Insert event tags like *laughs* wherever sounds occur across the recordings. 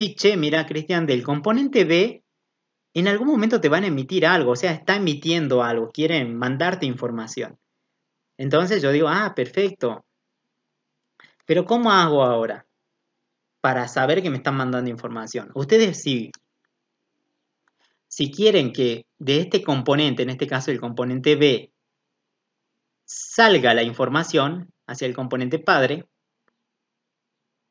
Y che, mira, Cristian, del componente B, en algún momento te van a emitir algo, o sea, está emitiendo algo, quieren mandarte información. Entonces yo digo, ah, perfecto. Pero ¿cómo hago ahora para saber que me están mandando información? Ustedes si, si quieren que de este componente, en este caso el componente B, salga la información hacia el componente padre,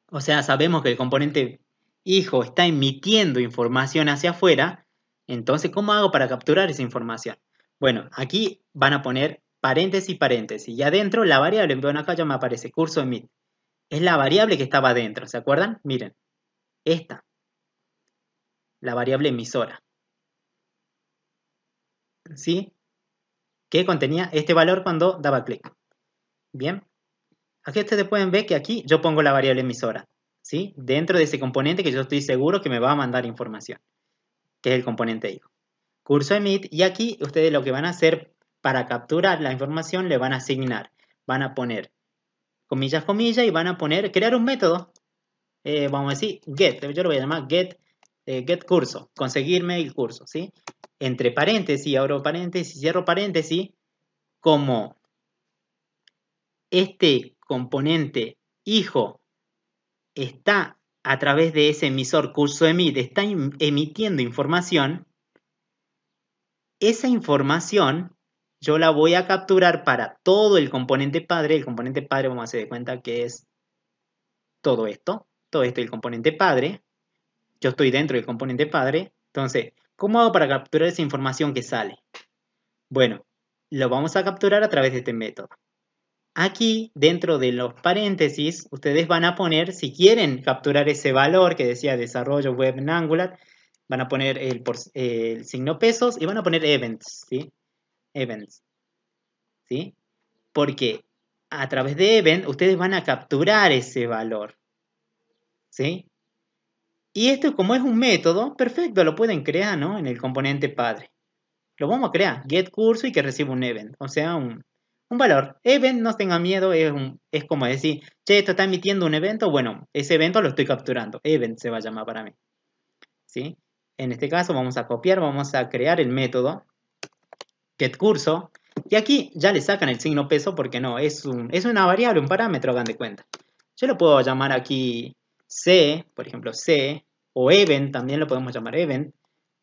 o sea, sabemos que el componente hijo está emitiendo información hacia afuera, entonces, ¿cómo hago para capturar esa información? Bueno, aquí van a poner paréntesis, paréntesis. Y adentro la variable, bueno, acá ya me aparece curso emit. Es la variable que estaba adentro, ¿se acuerdan? Miren, esta. La variable emisora. ¿Sí? Que contenía este valor cuando daba clic. Bien. Aquí ustedes pueden ver que aquí yo pongo la variable emisora. Dentro de ese componente que yo estoy seguro que me va a mandar información, que es el componente hijo. Curso emit y aquí ustedes lo que van a hacer para capturar la información le van a asignar, van a poner comillas, comillas y van a poner, crear un método, eh, vamos a decir get, yo lo voy a llamar get, eh, get curso, conseguirme el curso, ¿sí? Entre paréntesis, abro paréntesis, cierro paréntesis, como este componente hijo está a través de ese emisor curso emit, está em, emitiendo información, esa información yo la voy a capturar para todo el componente padre. El componente padre, vamos a hacer de cuenta que es todo esto. Todo esto es el componente padre. Yo estoy dentro del componente padre. Entonces, ¿cómo hago para capturar esa información que sale? Bueno, lo vamos a capturar a través de este método. Aquí, dentro de los paréntesis, ustedes van a poner, si quieren capturar ese valor que decía desarrollo web en Angular, van a poner el, signo pesos y van a poner events, ¿sí? Events, ¿sí? Porque a través de event ustedes van a capturar ese valor, ¿sí? Y esto, como es un método, perfecto, lo pueden crear, ¿no? En el componente padre. Lo vamos a crear, get curso y que reciba un event, o sea, un, un valor. Event, no tenga miedo, es, como decir, che, esto está emitiendo un evento, bueno, ese evento lo estoy capturando. Event se va a llamar para mí. ¿Sí? En este caso vamos a copiar, vamos a crear el método getCurso. Y aquí ya le sacan el signo peso porque no, es, es una variable, un parámetro, hagan de cuenta. Yo lo puedo llamar aquí C, por ejemplo, C, o event, también lo podemos llamar event,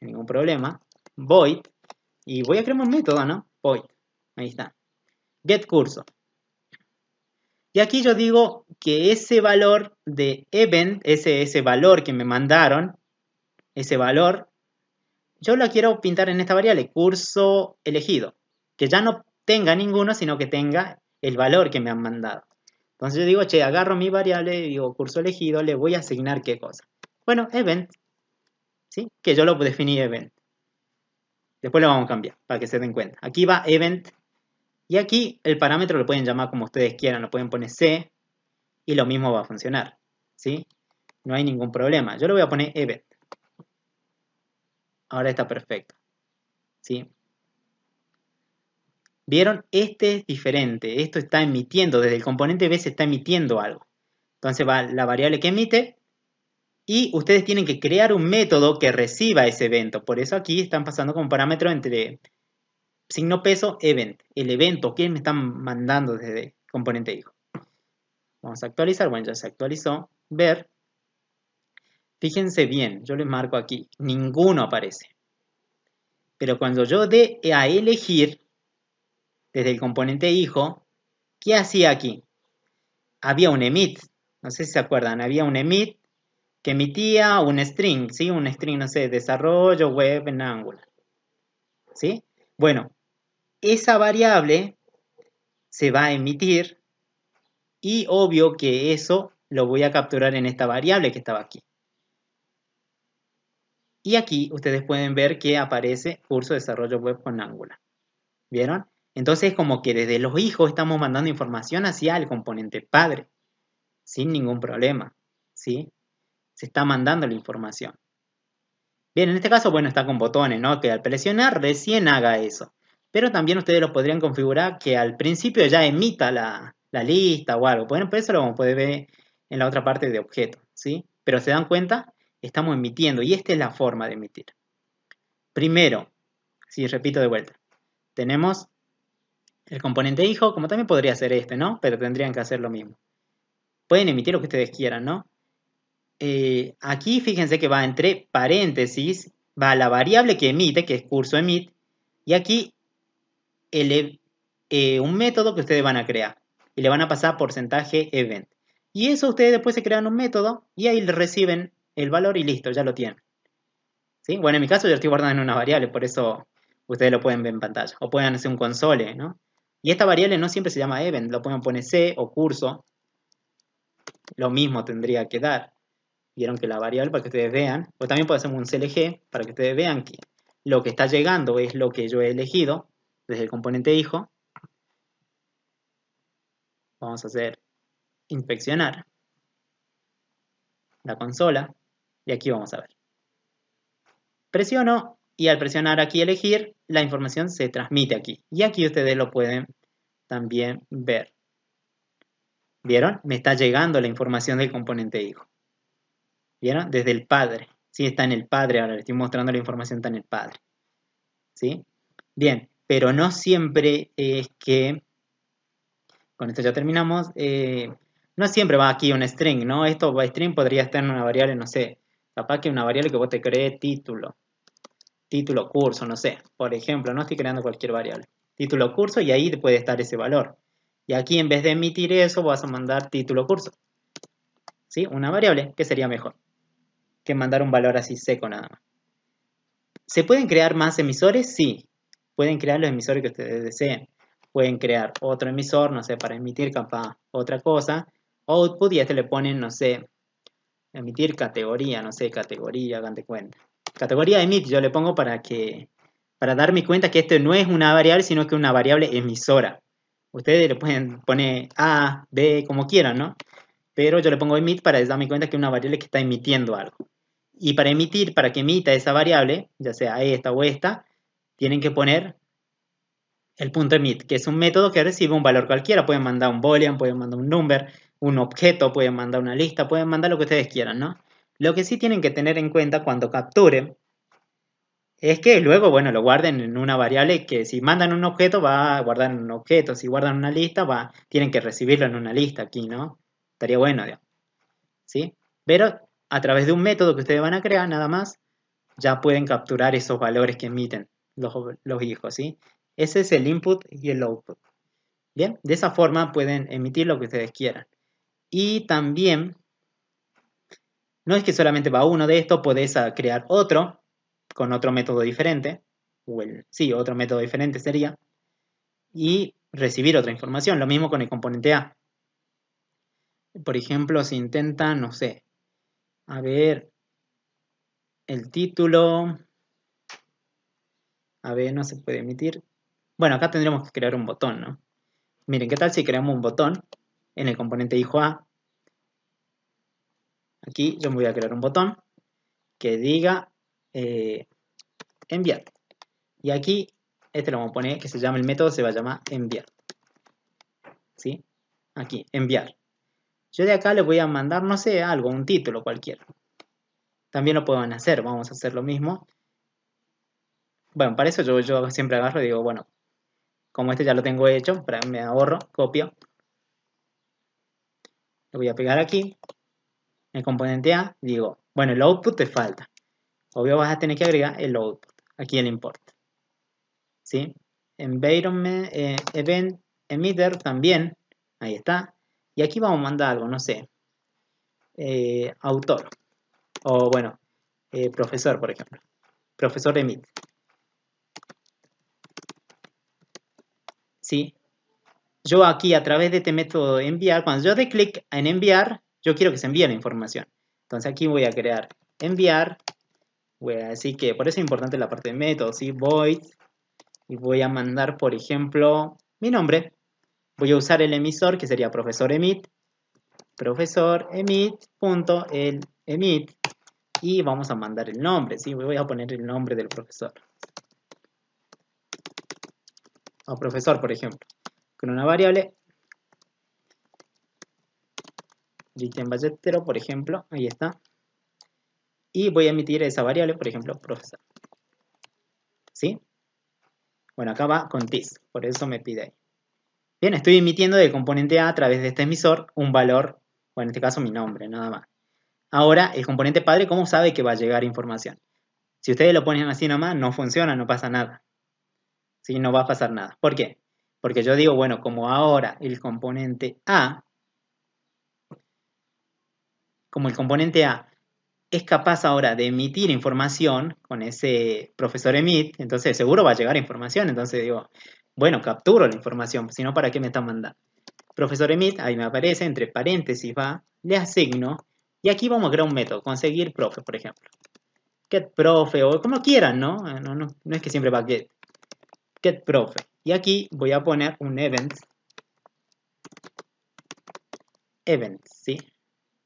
ningún problema. Void, y voy a crear un método, ¿no? Void, ahí está get curso. Y aquí yo digo que ese valor de event, ese, valor que me mandaron, ese valor, yo lo quiero pintar en esta variable, curso elegido, que ya no tenga ninguno, sino que tenga el valor que me han mandado. Entonces yo digo, che, agarro mi variable, digo curso elegido, le voy a asignar qué cosa. Bueno, event, ¿sí? Que yo lo definí event. Después lo vamos a cambiar para que se den cuenta. Aquí va event y aquí el parámetro lo pueden llamar como ustedes quieran, lo pueden poner C y lo mismo va a funcionar. ¿sí? No hay ningún problema. Yo lo voy a poner event. Ahora está perfecto. ¿sí? ¿Vieron? Este es diferente. Esto está emitiendo, desde el componente B se está emitiendo algo. Entonces va la variable que emite y ustedes tienen que crear un método que reciba ese evento. Por eso aquí están pasando como parámetro entre signo peso, event, el evento que me están mandando desde componente hijo. Vamos a actualizar, bueno, ya se actualizó, ver. Fíjense bien, yo les marco aquí, ninguno aparece. Pero cuando yo de a elegir desde el componente hijo, ¿qué hacía aquí? Había un emit, no sé si se acuerdan, había un emit que emitía un string, ¿sí? Un string, no sé, desarrollo web en Angular. ¿Sí? Bueno, esa variable se va a emitir y obvio que eso lo voy a capturar en esta variable que estaba aquí. Y aquí ustedes pueden ver que aparece curso de desarrollo web con Angular. ¿Vieron? Entonces como que desde los hijos estamos mandando información hacia el componente padre, sin ningún problema, ¿sí? Se está mandando la información. Bien, en este caso, bueno, está con botones, ¿no? Que al presionar recién haga eso pero también ustedes lo podrían configurar que al principio ya emita la, lista o algo. Pueden, eso lo puede ver en la otra parte de objeto, ¿sí? Pero se dan cuenta, estamos emitiendo y esta es la forma de emitir. Primero, si repito de vuelta, tenemos el componente hijo, como también podría ser este, ¿no? Pero tendrían que hacer lo mismo. Pueden emitir lo que ustedes quieran, ¿no? Eh, aquí fíjense que va entre paréntesis, va la variable que emite, que es curso emit, y aquí el, eh, un método que ustedes van a crear y le van a pasar porcentaje event. Y eso ustedes después se crean un método y ahí reciben el valor y listo, ya lo tienen. ¿Sí? Bueno, en mi caso yo estoy guardando en una variable, por eso ustedes lo pueden ver en pantalla. O pueden hacer un console, ¿no? Y esta variable no siempre se llama event, lo pueden poner C o curso. Lo mismo tendría que dar. Vieron que la variable para que ustedes vean, o también puede hacer un CLG para que ustedes vean que lo que está llegando es lo que yo he elegido desde el componente hijo, vamos a hacer inspeccionar la consola y aquí vamos a ver. Presiono y al presionar aquí elegir, la información se transmite aquí. Y aquí ustedes lo pueden también ver. ¿Vieron? Me está llegando la información del componente hijo. ¿Vieron? Desde el padre. Sí, está en el padre. Ahora le estoy mostrando la información está en el padre. ¿Sí? Bien pero no siempre es que, con esto ya terminamos, eh, no siempre va aquí un string, ¿no? Esto va string podría estar en una variable, no sé, capaz que una variable que vos te cree título, título curso, no sé, por ejemplo, no estoy creando cualquier variable, título curso y ahí puede estar ese valor. Y aquí en vez de emitir eso vas a mandar título curso, ¿sí? Una variable que sería mejor que mandar un valor así seco nada más. ¿Se pueden crear más emisores? Sí, Pueden crear los emisores que ustedes deseen. Pueden crear otro emisor, no sé, para emitir capaz otra cosa. Output y a este le ponen, no sé, emitir categoría, no sé, categoría, hagan de cuenta. Categoría emit yo le pongo para que para darme cuenta que esto no es una variable, sino que una variable emisora. Ustedes le pueden poner A, B, como quieran, ¿no? Pero yo le pongo emit para darme cuenta que es una variable que está emitiendo algo. Y para emitir, para que emita esa variable, ya sea esta o esta, tienen que poner el punto emit, que es un método que recibe un valor cualquiera. Pueden mandar un boolean, pueden mandar un number, un objeto, pueden mandar una lista, pueden mandar lo que ustedes quieran, ¿no? Lo que sí tienen que tener en cuenta cuando capturen es que luego, bueno, lo guarden en una variable que si mandan un objeto va a guardar en un objeto, si guardan una lista va, tienen que recibirlo en una lista aquí, ¿no? Estaría bueno, ¿sí? Pero a través de un método que ustedes van a crear nada más, ya pueden capturar esos valores que emiten los, hijos, ¿sí? Ese es el input y el output. Bien, de esa forma pueden emitir lo que ustedes quieran. Y también, no es que solamente va uno de estos, puedes crear otro con otro método diferente, o el, sí, otro método diferente sería, y recibir otra información. Lo mismo con el componente A. Por ejemplo, si intenta no sé, a ver, el título, a ver, no se puede emitir. Bueno, acá tendremos que crear un botón, ¿no? Miren, ¿qué tal si creamos un botón en el componente hijo A? Aquí yo me voy a crear un botón que diga eh, enviar. Y aquí, este lo vamos a poner, que se llama el método, se va a llamar enviar. ¿Sí? Aquí, enviar. Yo de acá le voy a mandar, no sé, algo, un título cualquiera. También lo pueden hacer, vamos a hacer lo mismo. Bueno, para eso yo, siempre agarro y digo, bueno, como este ya lo tengo hecho, me ahorro, copio. Lo voy a pegar aquí, en el componente A, digo, bueno, el output te falta. Obvio vas a tener que agregar el output, aquí el import. ¿Sí? Environment, eh, event, emitter también, ahí está. Y aquí vamos a mandar algo, no sé, eh, autor, o bueno, eh, profesor, por ejemplo. Profesor emit ¿sí? Yo aquí a través de este método enviar, cuando yo de clic en enviar, yo quiero que se envíe la información. Entonces aquí voy a crear enviar, voy a decir que, por eso es importante la parte de método, ¿sí? Void, y voy a mandar, por ejemplo, mi nombre. Voy a usar el emisor, que sería profesor emit, profesor emit, punto, el emit, y vamos a mandar el nombre, ¿sí? Voy a poner el nombre del profesor o profesor, por ejemplo, con una variable, Cristian por ejemplo, ahí está, y voy a emitir esa variable, por ejemplo, profesor. ¿Sí? Bueno, acá va con TIS, por eso me pide ahí. Bien, estoy emitiendo del componente A a través de este emisor un valor, O en este caso mi nombre, nada más. Ahora, el componente padre, ¿cómo sabe que va a llegar información? Si ustedes lo ponen así nomás, no funciona, no pasa nada. ¿sí? No va a pasar nada. ¿Por qué? Porque yo digo, bueno, como ahora el componente A, como el componente A es capaz ahora de emitir información con ese profesor emit, entonces seguro va a llegar información, entonces digo, bueno, capturo la información, si no, ¿para qué me está mandando? Profesor emit, ahí me aparece, entre paréntesis va, le asigno, y aquí vamos a crear un método, conseguir profe, por ejemplo. Get profe, o como quieran, ¿no? Ah, no, no, no es que siempre va a get get profe. Y aquí voy a poner un event. Event, ¿sí?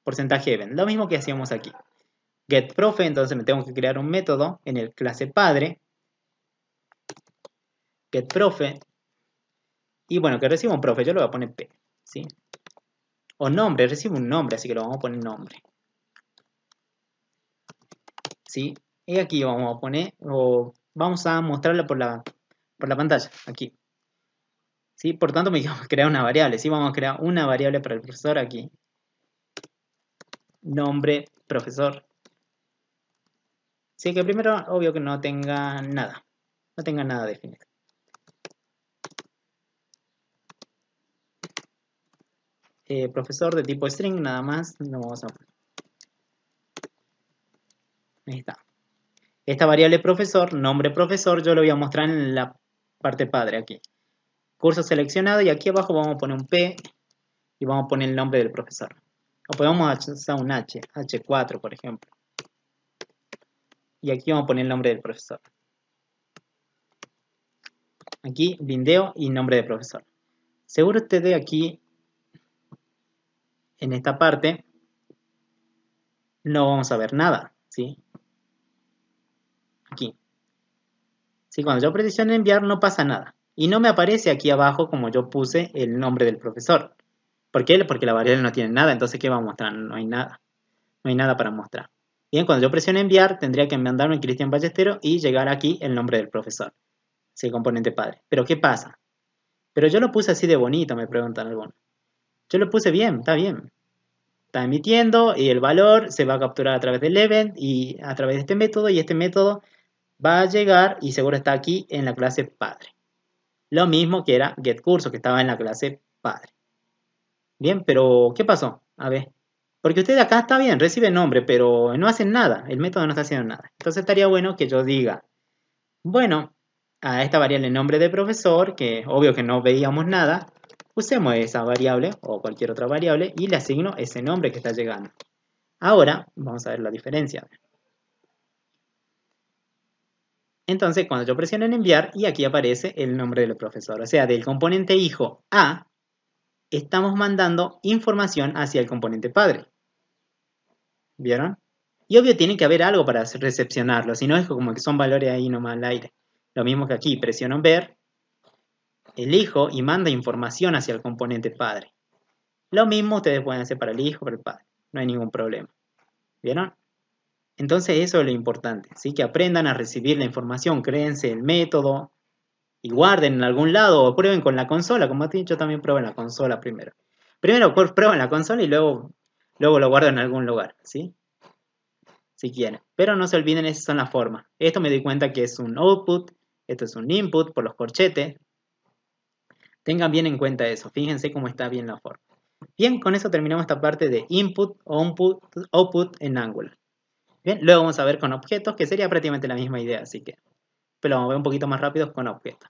Porcentaje event. Lo mismo que hacíamos aquí. Get profe, entonces me tengo que crear un método en el clase padre. Get profe. Y bueno, que reciba un profe, yo lo voy a poner P, ¿sí? O nombre, recibo un nombre, así que lo vamos a poner nombre. ¿Sí? Y aquí vamos a poner, o vamos a mostrarlo por la por la pantalla, aquí. ¿Sí? Por tanto, me dijimos *laughs* crear una variable. ¿sí? Vamos a crear una variable para el profesor aquí. Nombre profesor. Así que primero, obvio que no tenga nada. No tenga nada definido. Eh, profesor de tipo string, nada más. No vamos a Ahí está. Esta variable profesor, nombre profesor, yo lo voy a mostrar en la parte padre aquí. Curso seleccionado y aquí abajo vamos a poner un P y vamos a poner el nombre del profesor. O podemos usar un H, H4 por ejemplo. Y aquí vamos a poner el nombre del profesor. Aquí, video y nombre del profesor. Seguro ustedes aquí, en esta parte, no vamos a ver nada, ¿sí? Y cuando yo presiono enviar no pasa nada. Y no me aparece aquí abajo como yo puse el nombre del profesor. ¿Por qué? Porque la variable no tiene nada, entonces ¿qué va a mostrar? No hay nada. No hay nada para mostrar. Bien, cuando yo presiono enviar, tendría que mandarme Cristian Ballestero y llegar aquí el nombre del profesor. Sí, componente padre. Pero ¿qué pasa? Pero yo lo puse así de bonito, me preguntan algunos. Yo lo puse bien, está bien. Está emitiendo y el valor se va a capturar a través del event y a través de este método y este método va a llegar y seguro está aquí en la clase padre. Lo mismo que era getCurso, que estaba en la clase padre. Bien, pero ¿qué pasó? A ver, porque usted acá está bien, recibe nombre, pero no hacen nada, el método no está haciendo nada. Entonces estaría bueno que yo diga, bueno, a esta variable nombre de profesor, que obvio que no veíamos nada, usemos esa variable o cualquier otra variable y le asigno ese nombre que está llegando. Ahora, vamos a ver la diferencia. Entonces, cuando yo presiono en enviar, y aquí aparece el nombre del profesor. O sea, del componente hijo A, estamos mandando información hacia el componente padre. ¿Vieron? Y obvio tiene que haber algo para recepcionarlo, si no es como que son valores ahí nomás al aire. Lo mismo que aquí, presiono ver, elijo y manda información hacia el componente padre. Lo mismo ustedes pueden hacer para el hijo, para el padre. No hay ningún problema. ¿Vieron? Entonces eso es lo importante, ¿sí? que aprendan a recibir la información, créense el método y guarden en algún lado o prueben con la consola, como te he dicho también prueben la consola primero. Primero prueben la consola y luego, luego lo guardan en algún lugar, ¿sí? si quieren. Pero no se olviden, esas son las formas. Esto me di cuenta que es un output, esto es un input por los corchetes. Tengan bien en cuenta eso, fíjense cómo está bien la forma. Bien, con eso terminamos esta parte de input, o output en Angular. Bien, luego vamos a ver con objetos, que sería prácticamente la misma idea, así que... Pero vamos a ver un poquito más rápido con objetos.